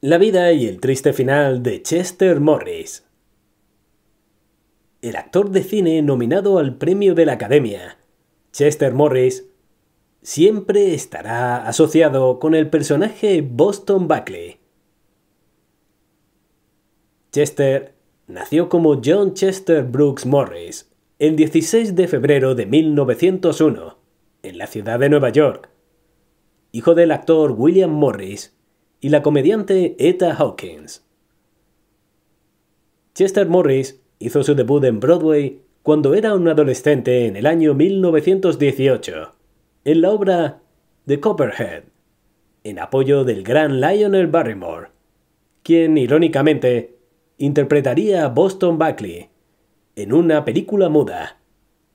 La vida y el triste final de Chester Morris. El actor de cine nominado al premio de la Academia, Chester Morris, siempre estará asociado con el personaje Boston Buckley. Chester nació como John Chester Brooks Morris el 16 de febrero de 1901 en la ciudad de Nueva York, hijo del actor William Morris y la comediante Etta Hawkins. Chester Morris hizo su debut en Broadway cuando era un adolescente en el año 1918, en la obra The Copperhead, en apoyo del gran Lionel Barrymore, quien irónicamente interpretaría a Boston Buckley en una película muda,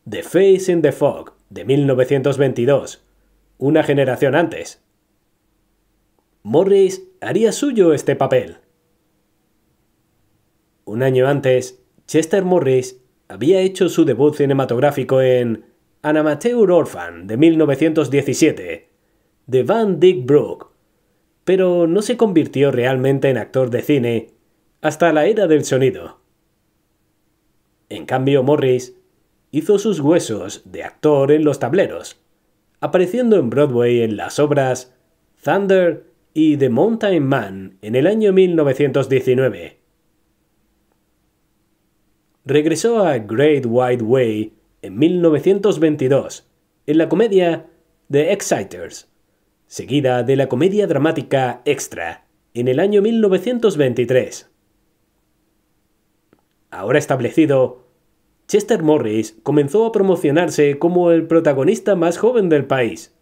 The Face in the Fog, de 1922, una generación antes. Morris haría suyo este papel. Un año antes, Chester Morris había hecho su debut cinematográfico en An Amateur Orphan de 1917, de Van Dyck Brook, pero no se convirtió realmente en actor de cine hasta la era del sonido. En cambio, Morris hizo sus huesos de actor en los tableros, apareciendo en Broadway en las obras Thunder y The Mountain Man en el año 1919. Regresó a Great Wide Way en 1922 en la comedia The Exciters, seguida de la comedia dramática Extra en el año 1923. Ahora establecido, Chester Morris comenzó a promocionarse como el protagonista más joven del país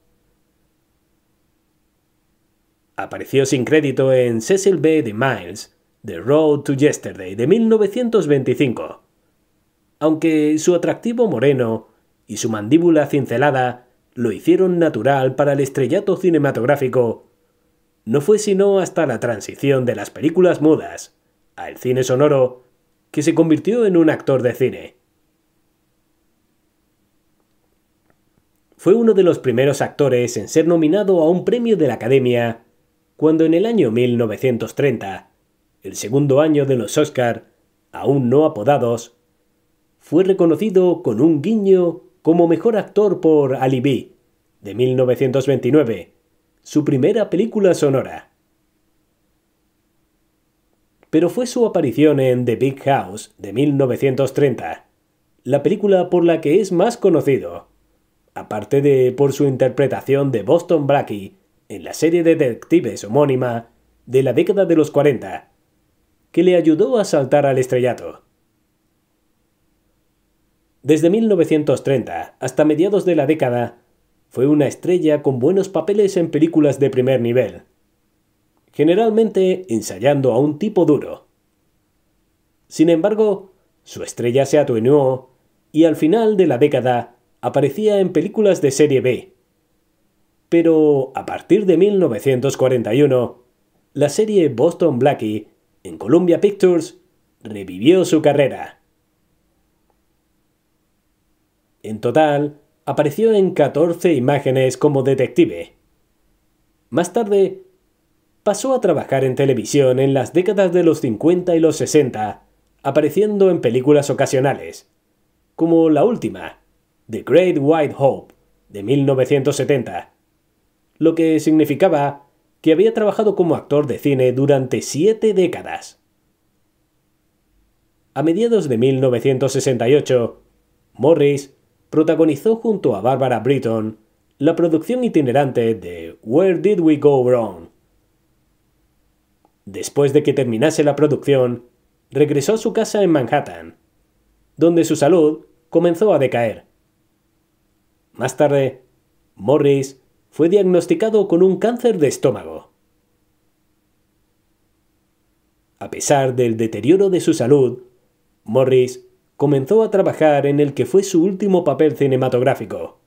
Apareció sin crédito en Cecil B. de Miles, The Road to Yesterday de 1925. Aunque su atractivo moreno y su mandíbula cincelada lo hicieron natural para el estrellato cinematográfico, no fue sino hasta la transición de las películas mudas al cine sonoro que se convirtió en un actor de cine. Fue uno de los primeros actores en ser nominado a un premio de la Academia cuando en el año 1930, el segundo año de los Oscar, aún no apodados, fue reconocido con un guiño como mejor actor por Ali de 1929, su primera película sonora. Pero fue su aparición en The Big House de 1930, la película por la que es más conocido, aparte de por su interpretación de Boston Blackie en la serie de detectives homónima de la década de los 40, que le ayudó a saltar al estrellato. Desde 1930 hasta mediados de la década, fue una estrella con buenos papeles en películas de primer nivel, generalmente ensayando a un tipo duro. Sin embargo, su estrella se atenuó y al final de la década aparecía en películas de serie B, pero a partir de 1941, la serie Boston Blackie en Columbia Pictures revivió su carrera. En total, apareció en 14 imágenes como detective. Más tarde, pasó a trabajar en televisión en las décadas de los 50 y los 60, apareciendo en películas ocasionales, como la última, The Great White Hope, de 1970 lo que significaba que había trabajado como actor de cine durante siete décadas. A mediados de 1968, Morris protagonizó junto a Barbara Britton la producción itinerante de Where Did We Go Wrong? Después de que terminase la producción, regresó a su casa en Manhattan, donde su salud comenzó a decaer. Más tarde, Morris fue diagnosticado con un cáncer de estómago. A pesar del deterioro de su salud, Morris comenzó a trabajar en el que fue su último papel cinematográfico,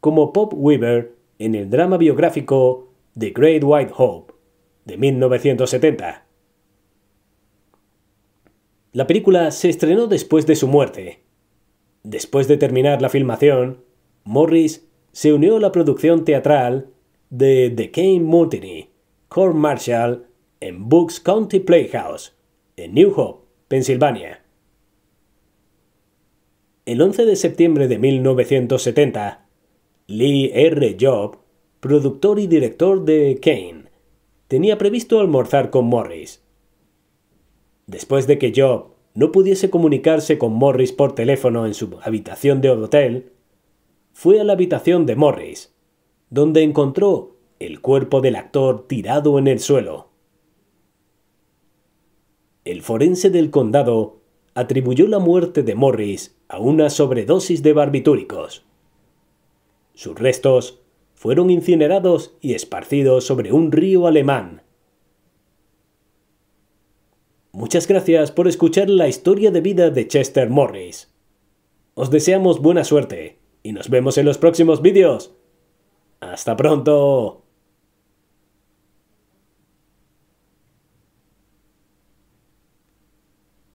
como Pop Weaver en el drama biográfico The Great White Hope, de 1970. La película se estrenó después de su muerte. Después de terminar la filmación, Morris se unió a la producción teatral de The Kane Mutiny, Court Marshall, en Bucks County Playhouse, en New Hope, Pensilvania. El 11 de septiembre de 1970, Lee R. Job, productor y director de Kane, tenía previsto almorzar con Morris. Después de que Job no pudiese comunicarse con Morris por teléfono en su habitación de hotel, fue a la habitación de Morris, donde encontró el cuerpo del actor tirado en el suelo. El forense del condado atribuyó la muerte de Morris a una sobredosis de barbitúricos. Sus restos fueron incinerados y esparcidos sobre un río alemán. Muchas gracias por escuchar la historia de vida de Chester Morris. Os deseamos buena suerte y nos vemos en los próximos vídeos. ¡Hasta pronto!